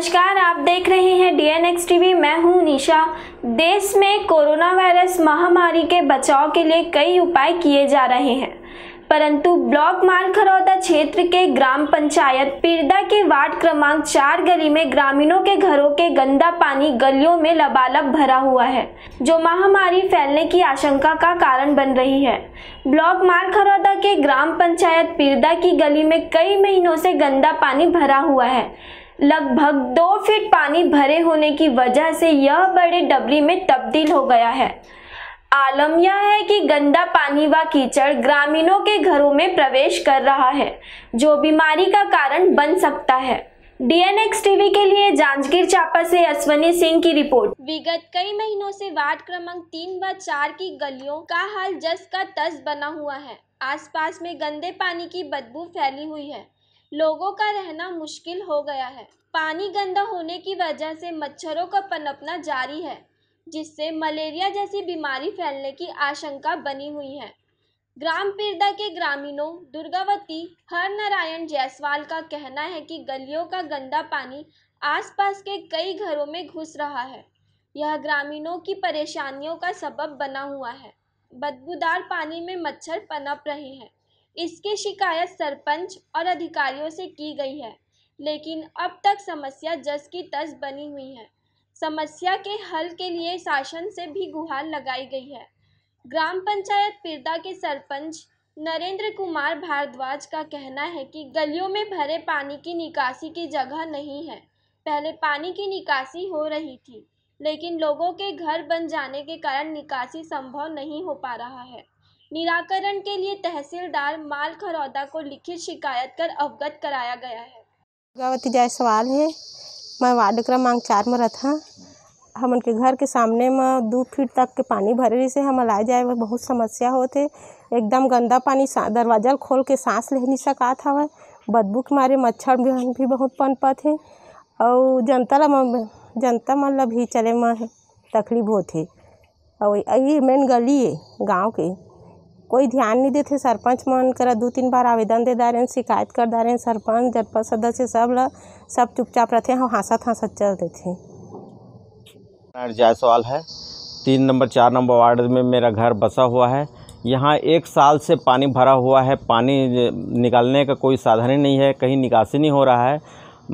नमस्कार आप देख रहे हैं डी एन एक्स टीवी मैं हूं निशा देश में कोरोना वायरस महामारी के बचाव के लिए कई उपाय किए जा रहे हैं परंतु ब्लॉक मालखरौदा क्षेत्र के ग्राम पंचायत पीरदा के वार्ड क्रमांक चार गली में ग्रामीणों के घरों के गंदा पानी गलियों में लबालब भरा हुआ है जो महामारी फैलने की आशंका का कारण बन रही है ब्लॉक मालखरौदा के ग्राम पंचायत पीरदा की गली में कई महीनों से गंदा पानी भरा हुआ है लगभग दो फीट पानी भरे होने की वजह से यह बड़े डबरी में तब्दील हो गया है आलम यह है कि गंदा पानी व कीचड़ ग्रामीणों के घरों में प्रवेश कर रहा है जो बीमारी का कारण बन सकता है डीएनएक्स टीवी के लिए जांजगीर चांपा से अश्वनी सिंह की रिपोर्ट विगत कई महीनों से वार्ड क्रमांक तीन व चार की गलियों का हाल जस का तस बना हुआ है आसपास में गंदे पानी की बदबू फैली हुई है लोगों का रहना मुश्किल हो गया है पानी गंदा होने की वजह से मच्छरों का पनपना जारी है जिससे मलेरिया जैसी बीमारी फैलने की आशंका बनी हुई है ग्राम पीरदा के ग्रामीणों दुर्गावती हर नारायण जायसवाल का कहना है कि गलियों का गंदा पानी आसपास के कई घरों में घुस रहा है यह ग्रामीणों की परेशानियों का सबब बना हुआ है बदबूदार पानी में मच्छर पनप रहे हैं इसकी शिकायत सरपंच और अधिकारियों से की गई है लेकिन अब तक समस्या जस की तस बनी हुई है समस्या के हल के लिए शासन से भी गुहार लगाई गई है ग्राम पंचायत पिरदा के सरपंच नरेंद्र कुमार भारद्वाज का कहना है कि गलियों में भरे पानी की निकासी की जगह नहीं है पहले पानी की निकासी हो रही थी लेकिन लोगों के घर बन जाने के कारण निकासी संभव नहीं हो पा रहा है निराकरण के लिए तहसीलदार माल खरौदा को लिखित शिकायत कर अवगत कराया गया है दुर्गावती सवाल है मैं वार्ड क्रमांक चार में रथा हम उनके घर के सामने में दो फीट तक के पानी भरे रही से हम लाए जाए में बहुत समस्या होते एकदम गंदा पानी दरवाजा खोल के सांस ले नहीं था वह बदबू के मारे मच्छर भी बहुत पनपत है और जनता जनता मतलब ही चले में तकलीफ होते और यही मेन गली है गाँव के कोई ध्यान नहीं देते सरपंच मन करा दो तीन बार आवेदन दे डारेन शिकायत कर डारेन सरपंच जनपद सदस्य सब ल सब चुपचाप रहते हैं हंसत हंसत चल देते जायसवाल है तीन नंबर चार नंबर वार्ड में मेरा घर बसा हुआ है यहाँ एक साल से पानी भरा हुआ है पानी निकालने का कोई साधन ही नहीं है कहीं निकासी नहीं हो रहा है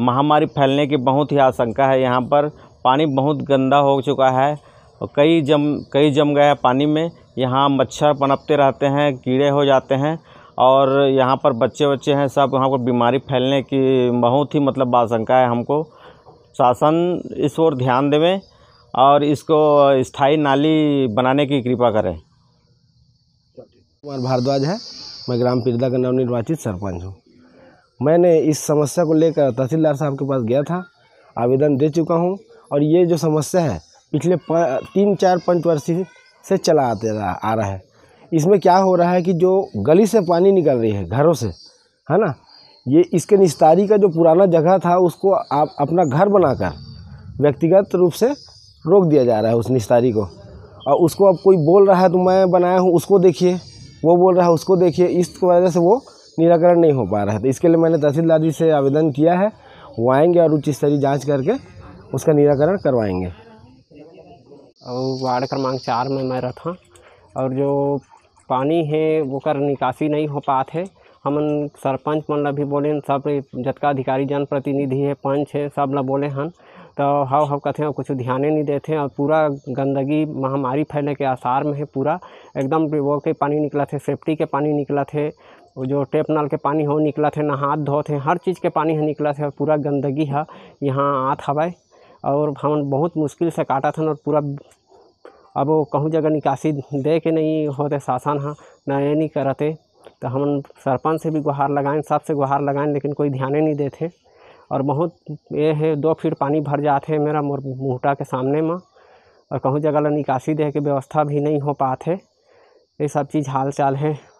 महामारी फैलने की बहुत ही आशंका है यहाँ पर पानी बहुत गंदा हो चुका है और कई जम कई जम गया पानी में यहाँ मच्छर पनपते रहते हैं कीड़े हो जाते हैं और यहाँ पर बच्चे बच्चे हैं सब वहाँ पर बीमारी फैलने की बहुत ही मतलब आशंका है हमको शासन इस ओर ध्यान देवें और इसको स्थायी नाली बनाने की कृपा करें कुमार भारद्वाज है मैं ग्राम पिरदा का नवनिर्वाचित सरपंच हूँ मैंने इस समस्या को लेकर तहसीलदार साहब के पास गया था आवेदन दे चुका हूँ और ये जो समस्या है पिछले तीन चार पाँच वर्ष से चला आते आ रहा है इसमें क्या हो रहा है कि जो गली से पानी निकल रही है घरों से है ना ये इसके निस्तारी का जो पुराना जगह था उसको आप अपना घर बनाकर व्यक्तिगत रूप से रोक दिया जा रहा है उस निस्तारी को और उसको अब कोई बोल रहा है तो मैं बनाया हूँ उसको देखिए वो बोल रहा है उसको देखिए इस वजह से वो निराकरण नहीं हो पा रहा है तो इसके लिए मैंने तहसीलदारी से आवेदन किया है वो आएँगे और उच्च स्तरीय जाँच करके उसका निराकरण करवाएँगे और वार्ड क्रमांक चार में मैं रहता और जो पानी है वो कर निकासी नहीं हो पाते है हमन सरपंच मन ला भी बोले सब जतका अधिकारी जनप्रतिनिधि है पंच है सब ला बोले हन तो हव हव कथे और कुछ ध्यान नहीं देते और पूरा गंदगी महामारी फैलने के आसार में है पूरा एकदम वो के पानी निकला थे सेफ्टी के पानी निकला थे जो टेप नल के पानी हो निकला थे ना हाथ धोते हर चीज़ के पानी है निकला थे और पूरा गंदगी है यहाँ आत हवा और हम बहुत मुश्किल से काटा था और पूरा अब कहूँ जगह निकासी दे के नहीं होते शासन हाँ न ये नहीं करते तो हम सरपंच से भी गुहार लगाएं सबसे गुहार लगाएं लेकिन कोई ध्यान नहीं देते और बहुत ये है दो फीट पानी भर जाते हैं मेरा मोर मुहटा के सामने में और कहूँ जगह निकासी दे के व्यवस्था भी नहीं हो पाते ये सब चीज़ हाल चाल है